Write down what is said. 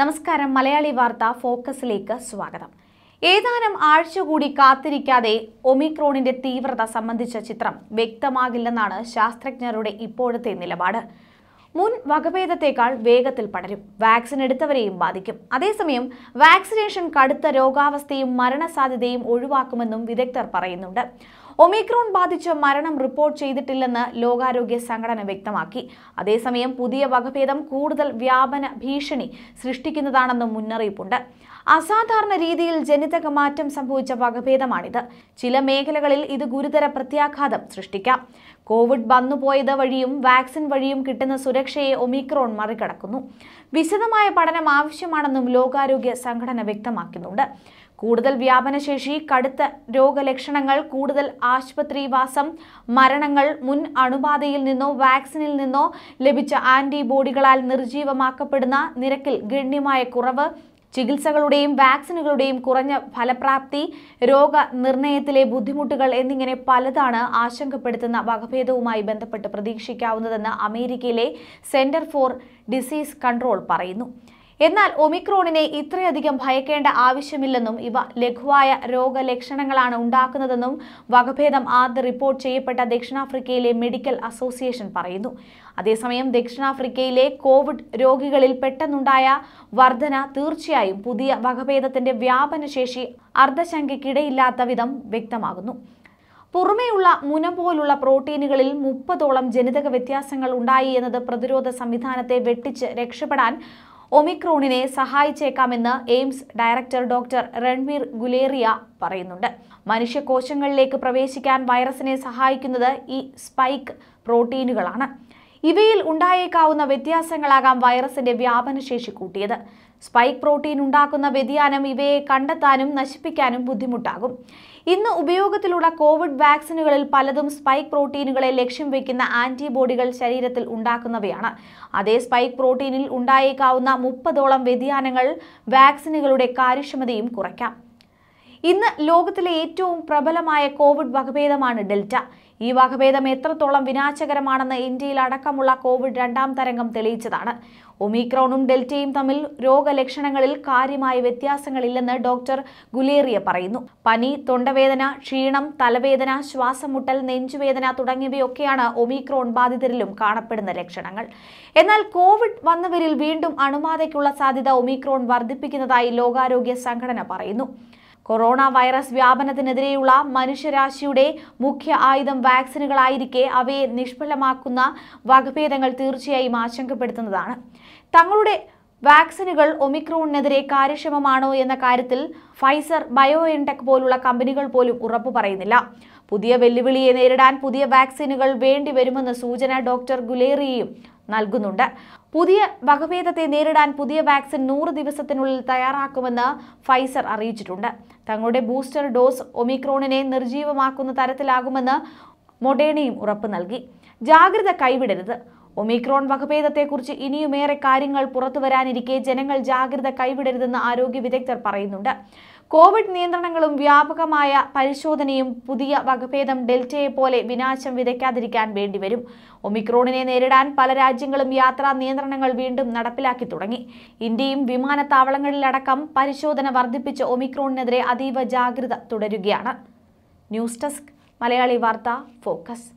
നമസ്കാരം മലയാളി വാർത്ത ഫോക്കസിലേക്ക് സ്വാഗതം ഏതാനും ആഴ്ച കൂടി കാത്തിരിക്കാതെ ഒമിക്രോണിന്റെ തീവ്രത സംബന്ധിച്ച ചിത്രം വ്യക്തമാകില്ലെന്നാണ് ശാസ്ത്രജ്ഞരുടെ ഇപ്പോഴത്തെ നിലപാട് മുൻ വകഭേദത്തെക്കാൾ വേഗത്തിൽ പടരും വാക്സിൻ എടുത്തവരെയും ബാധിക്കും അതേസമയം വാക്സിനേഷൻ കടുത്ത രോഗാവസ്ഥയും മരണസാധ്യതയും ഒഴിവാക്കുമെന്നും വിദഗ്ധർ പറയുന്നുണ്ട് ഒമിക്രോൺ ബാധിച്ച് മരണം റിപ്പോർട്ട് ചെയ്തിട്ടില്ലെന്ന് ലോകാരോഗ്യ സംഘടന വ്യക്തമാക്കി അതേസമയം പുതിയ വകഭേദം കൂടുതൽ വ്യാപന ഭീഷണി സൃഷ്ടിക്കുന്നതാണെന്നും മുന്നറിയിപ്പുണ്ട് അസാധാരണ രീതിയിൽ ജനിതക മാറ്റം സംഭവിച്ച വകഭേദമാണിത് ചില മേഖലകളിൽ ഇത് ഗുരുതര പ്രത്യാഘാതം സൃഷ്ടിക്കാം കോവിഡ് വന്നുപോയത് വഴിയും വാക്സിൻ വഴിയും കിട്ടുന്ന സുരക്ഷയെ ഒമിക്രോൺ മറികടക്കുന്നു വിശദമായ പഠനം ആവശ്യമാണെന്നും ലോകാരോഗ്യ സംഘടന വ്യക്തമാക്കുന്നുണ്ട് കൂടുതൽ വ്യാപനശേഷി കടുത്ത രോഗലക്ഷണങ്ങൾ കൂടുതൽ ആശുപത്രിവാസം മരണങ്ങൾ മുൻ അണുബാധയിൽ നിന്നോ വാക്സിനിൽ നിന്നോ ലഭിച്ച ആന്റിബോഡികളാൽ നിർജീവമാക്കപ്പെടുന്ന നിരക്കിൽ ഗണ്യമായ കുറവ് ചികിത്സകളുടെയും വാക്സിനുകളുടെയും കുറഞ്ഞ ഫലപ്രാപ്തി രോഗനിർണയത്തിലെ ബുദ്ധിമുട്ടുകൾ എന്നിങ്ങനെ പലതാണ് ആശങ്കപ്പെടുത്തുന്ന വകഭേദവുമായി ബന്ധപ്പെട്ട് പ്രതീക്ഷിക്കാവുന്നതെന്ന് അമേരിക്കയിലെ സെന്റർ ഫോർ ഡിസീസ് കൺട്രോൾ പറയുന്നു എന്നാൽ ഒമിക്രോണിനെ ഇത്രയധികം ഭയക്കേണ്ട ആവശ്യമില്ലെന്നും ഇവ ലഘുവായ രോഗലക്ഷണങ്ങളാണ് ഉണ്ടാക്കുന്നതെന്നും വകഭേദം ആദ്യ റിപ്പോർട്ട് ചെയ്യപ്പെട്ട ദക്ഷിണാഫ്രിക്കയിലെ മെഡിക്കൽ അസോസിയേഷൻ പറയുന്നു അതേസമയം ദക്ഷിണാഫ്രിക്കയിലെ കോവിഡ് രോഗികളിൽ പെട്ടെന്നുണ്ടായ വർധന തീർച്ചയായും പുതിയ വകഭേദത്തിന്റെ വ്യാപനശേഷി അർദ്ധശങ്കയ്ക്കിടയില്ലാത്ത വിധം വ്യക്തമാകുന്നു പുറമെയുള്ള മുന പോലുള്ള പ്രോട്ടീനുകളിൽ മുപ്പതോളം ജനിതക വ്യത്യാസങ്ങൾ ഉണ്ടായി എന്നത് പ്രതിരോധ സംവിധാനത്തെ വെട്ടിച്ച് രക്ഷപ്പെടാൻ ഒമിക്രോണിനെ സഹായിച്ചേക്കാമെന്ന് AIIMS director doctor Ranveer Guleria പറയുന്നുണ്ട് മനുഷ്യ കോശങ്ങളിലേക്ക് പ്രവേശിക്കാൻ വൈറസിനെ സഹായിക്കുന്നത് ഈ സ്പൈക്ക് പ്രോട്ടീനുകളാണ് ഇവയിൽ ഉണ്ടായേക്കാവുന്ന വ്യത്യാസങ്ങളാകാം വൈറസിന്റെ വ്യാപനശേഷി കൂട്ടിയത് സ്പൈക്ക് പ്രോട്ടീൻ ഉണ്ടാക്കുന്ന വ്യതിയാനം ഇവയെ കണ്ടെത്താനും നശിപ്പിക്കാനും ബുദ്ധിമുട്ടാകും ഇന്ന് ഉപയോഗത്തിലുള്ള കോവിഡ് വാക്സിനുകളിൽ പലതും സ്പൈക്ക് പ്രോട്ടീനുകളെ ലക്ഷ്യം വയ്ക്കുന്ന ആന്റിബോഡികൾ ശരീരത്തിൽ ഉണ്ടാക്കുന്നവയാണ് അതേ സ്പൈക്ക് പ്രോട്ടീനിൽ ഉണ്ടായേക്കാവുന്ന മുപ്പതോളം വ്യതിയാനങ്ങൾ വാക്സിനുകളുടെ കാര്യക്ഷമതയും കുറയ്ക്കാം ഇന്ന് ലോകത്തിലെ ഏറ്റവും പ്രബലമായ കോവിഡ് വകഭേദമാണ് ഡെൽറ്റ ഈ വകഭേദം എത്രത്തോളം വിനാശകരമാണെന്ന് ഇന്ത്യയിൽ അടക്കമുള്ള കോവിഡ് രണ്ടാം തരംഗം തെളിയിച്ചതാണ് ഒമിക്രോണും ഡെൽറ്റയും തമ്മിൽ രോഗലക്ഷണങ്ങളിൽ കാര്യമായ വ്യത്യാസങ്ങളില്ലെന്ന് ഡോക്ടർ ഗുലേറിയ പറയുന്നു പനി തൊണ്ടവേദന ക്ഷീണം തലവേദന ശ്വാസമുട്ടൽ നെഞ്ചുവേദന തുടങ്ങിയവയൊക്കെയാണ് ഒമിക്രോൺ ബാധിതരിലും കാണപ്പെടുന്ന ലക്ഷണങ്ങൾ എന്നാൽ കോവിഡ് വന്നവരിൽ വീണ്ടും അണുബാധയ്ക്കുള്ള സാധ്യത ഒമിക്രോൺ വർദ്ധിപ്പിക്കുന്നതായി ലോകാരോഗ്യ സംഘടന പറയുന്നു കൊറോണ വൈറസ് വ്യാപനത്തിനെതിരെയുള്ള മനുഷ്യരാശിയുടെ മുഖ്യ ആയുധം വാക്സിനുകളായിരിക്കെ അവയെ നിഷ്ഫലമാക്കുന്ന വകഭേദങ്ങൾ തീർച്ചയായും ആശങ്കപ്പെടുത്തുന്നതാണ് തങ്ങളുടെ വാക്സിനുകൾ ഒമിക്രോണിനെതിരെ കാര്യക്ഷമമാണോ എന്ന കാര്യത്തിൽ ഫൈസർ ബയോഎൻടെക് പോലുള്ള കമ്പനികൾ പോലും ഉറപ്പു പറയുന്നില്ല പുതിയ വെല്ലുവിളിയെ നേരിടാൻ പുതിയ വാക്സിനുകൾ വേണ്ടിവരുമെന്ന് സൂചന ഡോക്ടർ ഗുലേറിയയും നൽകുന്നുണ്ട് പുതിയ വകഭേദത്തെ നേരിടാൻ പുതിയ വാക്സിൻ നൂറ് ദിവസത്തിനുള്ളിൽ തയ്യാറാക്കുമെന്ന് ഫൈസർ അറിയിച്ചിട്ടുണ്ട് തങ്ങളുടെ ബൂസ്റ്റർ ഡോസ് ഒമിക്രോണിനെ നിർജീവമാക്കുന്ന തരത്തിലാകുമെന്ന് മൊഡേണയും ഉറപ്പ് നൽകി ജാഗ്രത കൈവിടരുത് ഒമിക്രോൺ വകഭേദത്തെക്കുറിച്ച് ഇനിയുമേറെ കാര്യങ്ങൾ പുറത്തു ജനങ്ങൾ ജാഗ്രത കൈവിടരുതെന്ന് ആരോഗ്യ വിദഗ്ധർ പറയുന്നുണ്ട് കോവിഡ് നിയന്ത്രണങ്ങളും വ്യാപകമായ പരിശോധനയും പുതിയ വകഭേദം ഡെൽറ്റയെ പോലെ വിനാശം വിതയ്ക്കാതിരിക്കാൻ വേണ്ടിവരും ഒമിക്രോണിനെ നേരിടാൻ പല രാജ്യങ്ങളും യാത്രാ നിയന്ത്രണങ്ങൾ വീണ്ടും നടപ്പിലാക്കി തുടങ്ങി ഇന്ത്യയും വിമാനത്താവളങ്ങളിലടക്കം പരിശോധന വർദ്ധിപ്പിച്ച് ഒമിക്രോണിനെതിരെ അതീവ ജാഗ്രത തുടരുകയാണ് ന്യൂസ് ഡെസ്ക് മലയാളി വാർത്ത ഫോക്കസ്